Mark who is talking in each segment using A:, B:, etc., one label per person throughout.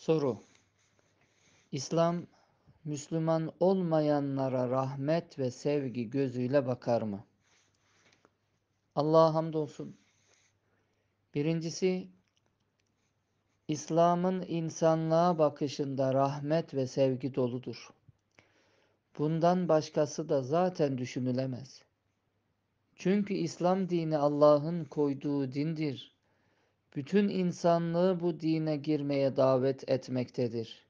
A: Soru İslam Müslüman olmayanlara rahmet ve sevgi gözüyle bakar mı? Allah'a hamdolsun. Birincisi İslam'ın insanlığa bakışında rahmet ve sevgi doludur. Bundan başkası da zaten düşünülemez. Çünkü İslam dini Allah'ın koyduğu dindir bütün insanlığı bu dine girmeye davet etmektedir.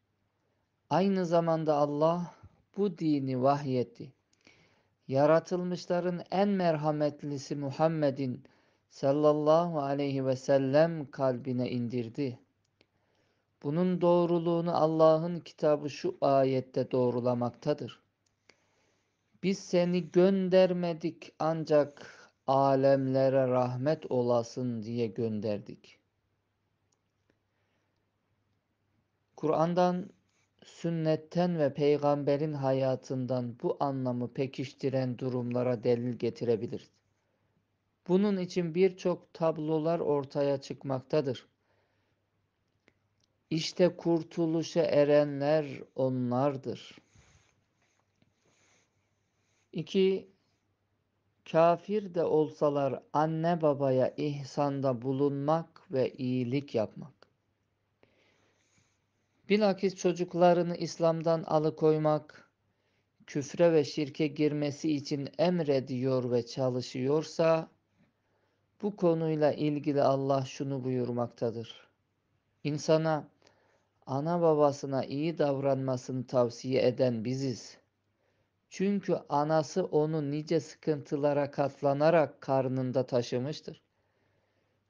A: Aynı zamanda Allah bu dini vahyetti. Yaratılmışların en merhametlisi Muhammed'in sallallahu aleyhi ve sellem kalbine indirdi. Bunun doğruluğunu Allah'ın kitabı şu ayette doğrulamaktadır. Biz seni göndermedik ancak alemlere rahmet olasın diye gönderdik. Kur'an'dan, sünnetten ve peygamberin hayatından bu anlamı pekiştiren durumlara delil getirebiliriz. Bunun için birçok tablolar ortaya çıkmaktadır. İşte kurtuluşa erenler onlardır. 2. Kafir de olsalar anne babaya ihsanda bulunmak ve iyilik yapmak. Bilakis çocuklarını İslam'dan alıkoymak, küfre ve şirke girmesi için emrediyor ve çalışıyorsa, bu konuyla ilgili Allah şunu buyurmaktadır. İnsana, ana babasına iyi davranmasını tavsiye eden biziz. Çünkü anası onu nice sıkıntılara katlanarak karnında taşımıştır.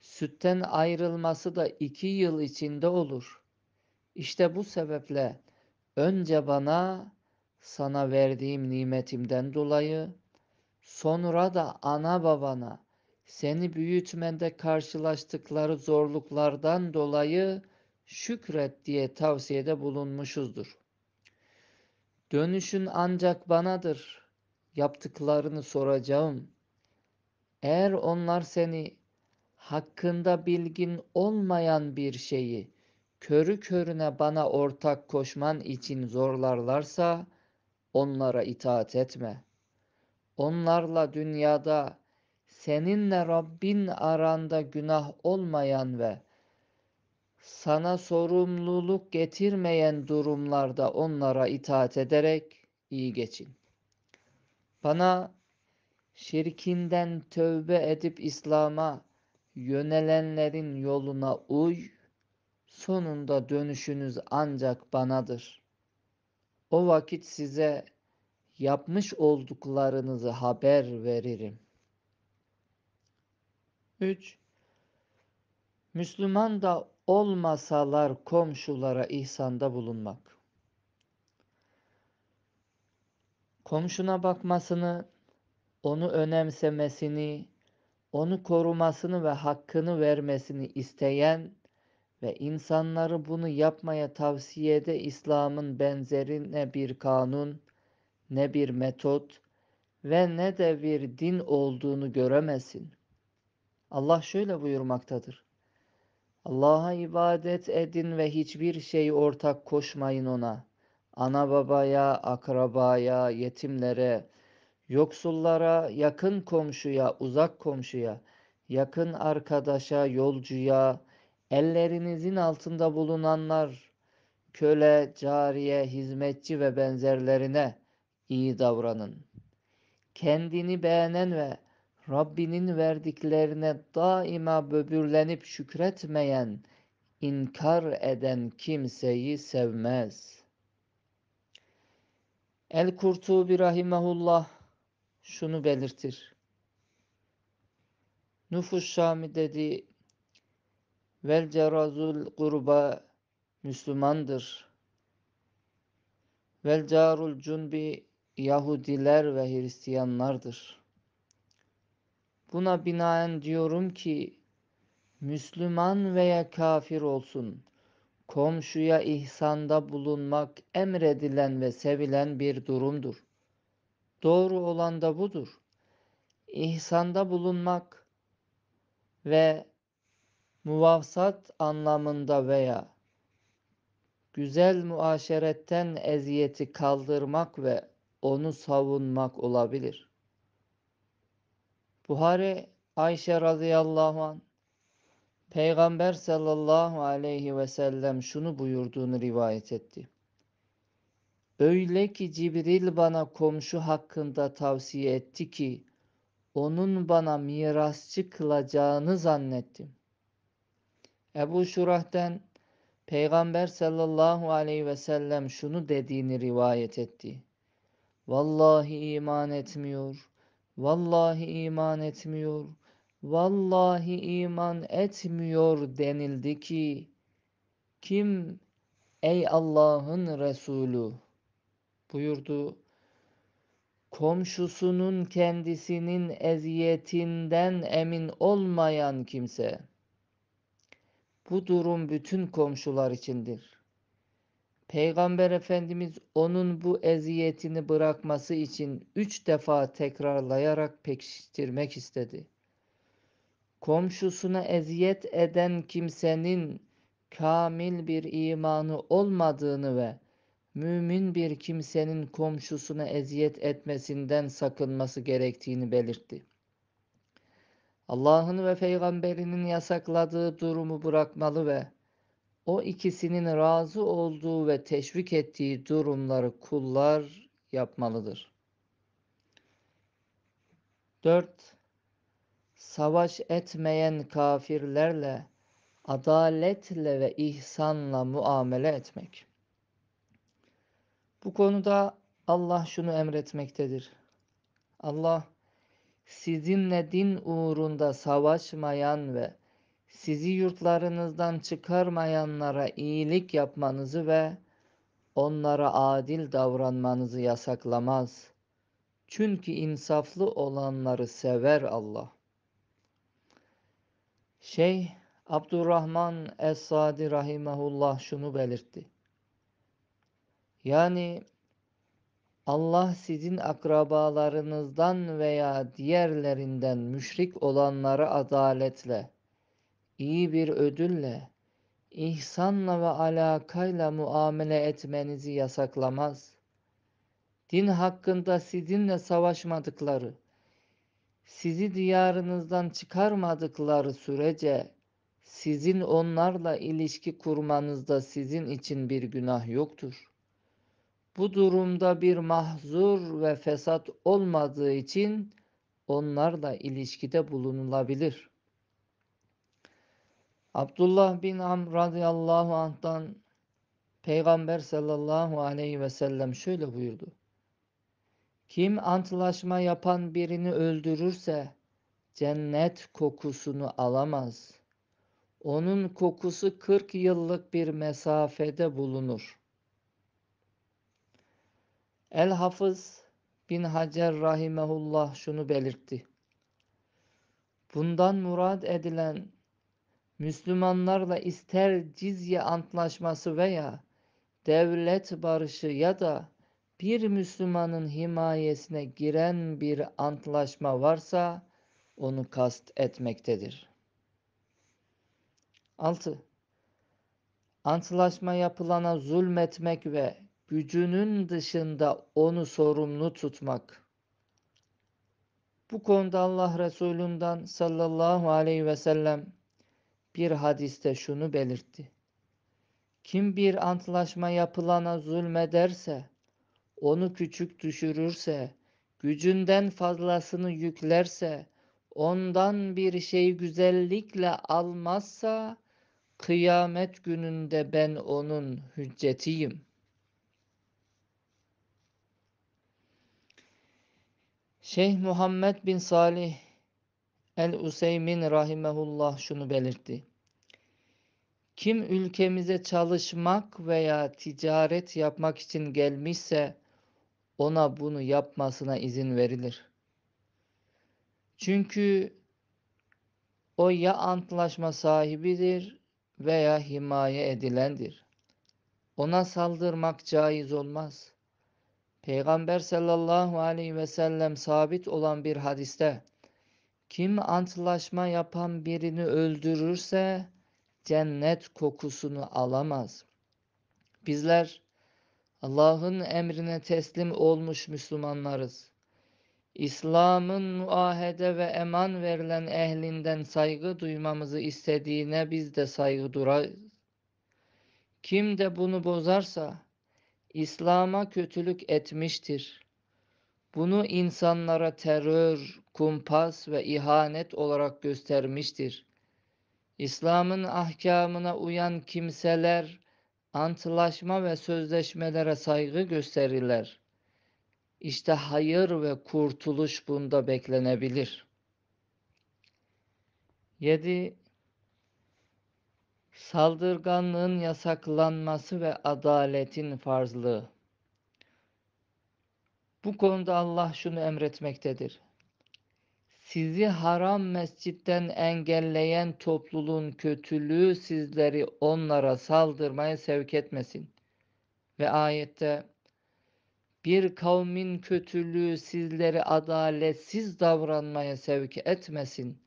A: Sütten ayrılması da iki yıl içinde olur. İşte bu sebeple önce bana sana verdiğim nimetimden dolayı sonra da ana babana seni büyütmende karşılaştıkları zorluklardan dolayı şükret diye tavsiyede bulunmuşuzdur. Dönüşün ancak banadır. Yaptıklarını soracağım. Eğer onlar seni hakkında bilgin olmayan bir şeyi körü körüne bana ortak koşman için zorlarlarsa onlara itaat etme. Onlarla dünyada seninle Rabbin aranda günah olmayan ve sana sorumluluk getirmeyen durumlarda onlara itaat ederek iyi geçin. Bana şirkinden tövbe edip İslam'a yönelenlerin yoluna uy, sonunda dönüşünüz ancak banadır. O vakit size yapmış olduklarınızı haber veririm. 3. Müslüman da olmasalar komşulara ihsanda bulunmak. Komşuna bakmasını, onu önemsemesini, onu korumasını ve hakkını vermesini isteyen ve insanları bunu yapmaya tavsiyede İslam'ın benzeri ne bir kanun, ne bir metot ve ne de bir din olduğunu göremesin. Allah şöyle buyurmaktadır. Allah'a ibadet edin ve hiçbir şey ortak koşmayın ona. Ana babaya, akrabaya, yetimlere, yoksullara, yakın komşuya, uzak komşuya, yakın arkadaşa, yolcuya, ellerinizin altında bulunanlar, köle, cariye, hizmetçi ve benzerlerine iyi davranın. Kendini beğenen ve Rabbinin verdiklerine daima böbürlenip şükretmeyen, inkar eden kimseyi sevmez. El-Kurtubi Rahimahullah şunu belirtir. Nufus Şami dedi, vel cerazul kurba Müslümandır. Vel carul cunbi Yahudiler ve Hristiyanlardır.'' Buna binaen diyorum ki Müslüman veya kafir olsun komşuya ihsanda bulunmak emredilen ve sevilen bir durumdur. Doğru olan da budur. İhsanda bulunmak ve muvafsat anlamında veya güzel muaşeretten eziyeti kaldırmak ve onu savunmak olabilir. Buhari Ayşe radıyallahu an Peygamber sallallahu aleyhi ve sellem şunu buyurduğunu rivayet etti. Öyle ki Cibril bana komşu hakkında tavsiye etti ki onun bana mirasçı kılacağını zannettim. Ebu Şurah'ten Peygamber sallallahu aleyhi ve sellem şunu dediğini rivayet etti. Vallahi iman etmiyor.'' Vallahi iman etmiyor. Vallahi iman etmiyor denildi ki kim ey Allah'ın Resulü buyurdu komşusunun kendisinin eziyetinden emin olmayan kimse. Bu durum bütün komşular içindir. Peygamber Efendimiz onun bu eziyetini bırakması için üç defa tekrarlayarak pekiştirmek istedi. Komşusuna eziyet eden kimsenin kamil bir imanı olmadığını ve mümin bir kimsenin komşusuna eziyet etmesinden sakınması gerektiğini belirtti. Allah'ın ve peygamberinin yasakladığı durumu bırakmalı ve o ikisinin razı olduğu ve teşvik ettiği durumları kullar yapmalıdır. 4. Savaş etmeyen kafirlerle adaletle ve ihsanla muamele etmek. Bu konuda Allah şunu emretmektedir. Allah sizinle din uğrunda savaşmayan ve sizi yurtlarınızdan çıkarmayanlara iyilik yapmanızı ve onlara adil davranmanızı yasaklamaz. Çünkü insaflı olanları sever Allah. Şey Abdurrahman Es-Sadi rahimahullah şunu belirtti. Yani Allah sizin akrabalarınızdan veya diğerlerinden müşrik olanları adaletle iyi bir ödülle, ihsanla ve alakayla muamele etmenizi yasaklamaz. Din hakkında sizinle savaşmadıkları, sizi diyarınızdan çıkarmadıkları sürece sizin onlarla ilişki kurmanızda sizin için bir günah yoktur. Bu durumda bir mahzur ve fesat olmadığı için onlarla ilişkide bulunulabilir.'' Abdullah bin Amr radıyallahu anh'tan Peygamber sallallahu aleyhi ve sellem şöyle buyurdu. Kim antlaşma yapan birini öldürürse cennet kokusunu alamaz. Onun kokusu 40 yıllık bir mesafede bulunur. El Hafız bin Hacer rahimehullah şunu belirtti. Bundan murad edilen Müslümanlarla ister cizye antlaşması veya devlet barışı ya da bir Müslümanın himayesine giren bir antlaşma varsa onu kast etmektedir. 6. Antlaşma yapılana zulmetmek ve gücünün dışında onu sorumlu tutmak. Bu konuda Allah Resulü'nden sallallahu aleyhi ve sellem bir hadiste şunu belirtti. Kim bir antlaşma yapılana zulmederse, onu küçük düşürürse, gücünden fazlasını yüklerse, ondan bir şey güzellikle almazsa, kıyamet gününde ben onun hüccetiyim. Şeyh Muhammed bin Salih El-Useymin rahimehullah şunu belirtti. Kim ülkemize çalışmak veya ticaret yapmak için gelmişse ona bunu yapmasına izin verilir. Çünkü o ya antlaşma sahibidir veya himaye edilendir. Ona saldırmak caiz olmaz. Peygamber sallallahu aleyhi ve sellem sabit olan bir hadiste kim antlaşma yapan birini öldürürse cennet kokusunu alamaz. Bizler Allah'ın emrine teslim olmuş Müslümanlarız. İslam'ın muahede ve eman verilen ehlinden saygı duymamızı istediğine biz de saygı durarız. Kim de bunu bozarsa İslam'a kötülük etmiştir. Bunu insanlara terör, kumpas ve ihanet olarak göstermiştir. İslam'ın ahkamına uyan kimseler antlaşma ve sözleşmelere saygı gösterirler. İşte hayır ve kurtuluş bunda beklenebilir. 7. Saldırganlığın yasaklanması ve adaletin farzlığı. Bu konuda Allah şunu emretmektedir sizi haram mescitten engelleyen topluluğun kötülüğü sizleri onlara saldırmaya sevk etmesin. Ve ayette bir kavmin kötülüğü sizleri adaletsiz davranmaya sevk etmesin.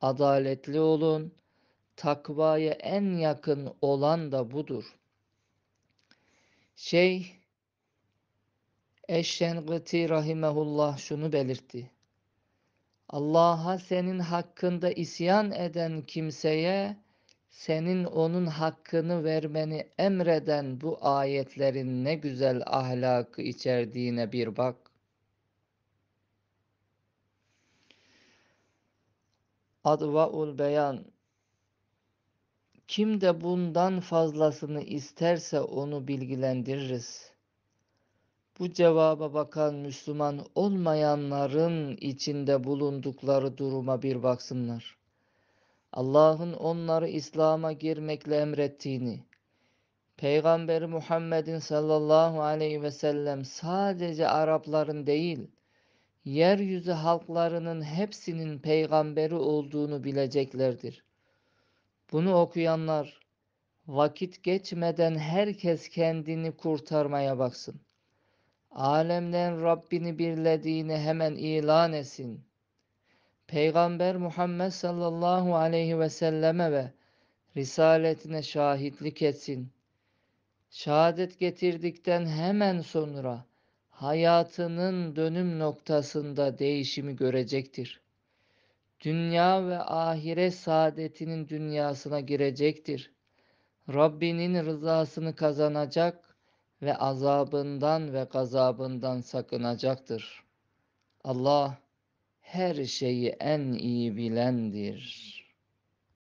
A: Adaletli olun. Takvaya en yakın olan da budur. Şeyh Eşşengıti Rahimehullah şunu belirtti. Allah'a senin hakkında isyan eden kimseye senin onun hakkını vermeni emreden bu ayetlerin ne güzel ahlakı içerdiğine bir bak. Advaul Beyan Kim de bundan fazlasını isterse onu bilgilendiririz. Bu cevaba bakan Müslüman olmayanların içinde bulundukları duruma bir baksınlar. Allah'ın onları İslam'a girmekle emrettiğini, Peygamberi Muhammed'in sallallahu aleyhi ve sellem sadece Arapların değil, yeryüzü halklarının hepsinin peygamberi olduğunu bileceklerdir. Bunu okuyanlar vakit geçmeden herkes kendini kurtarmaya baksın alemden Rabbini birlediğini hemen ilan etsin. Peygamber Muhammed sallallahu aleyhi ve selleme ve risaletine şahitlik etsin. Şehadet getirdikten hemen sonra hayatının dönüm noktasında değişimi görecektir. Dünya ve ahiret saadetinin dünyasına girecektir. Rabbinin rızasını kazanacak ve azabından ve gazabından sakınacaktır. Allah her şeyi en iyi bilendir.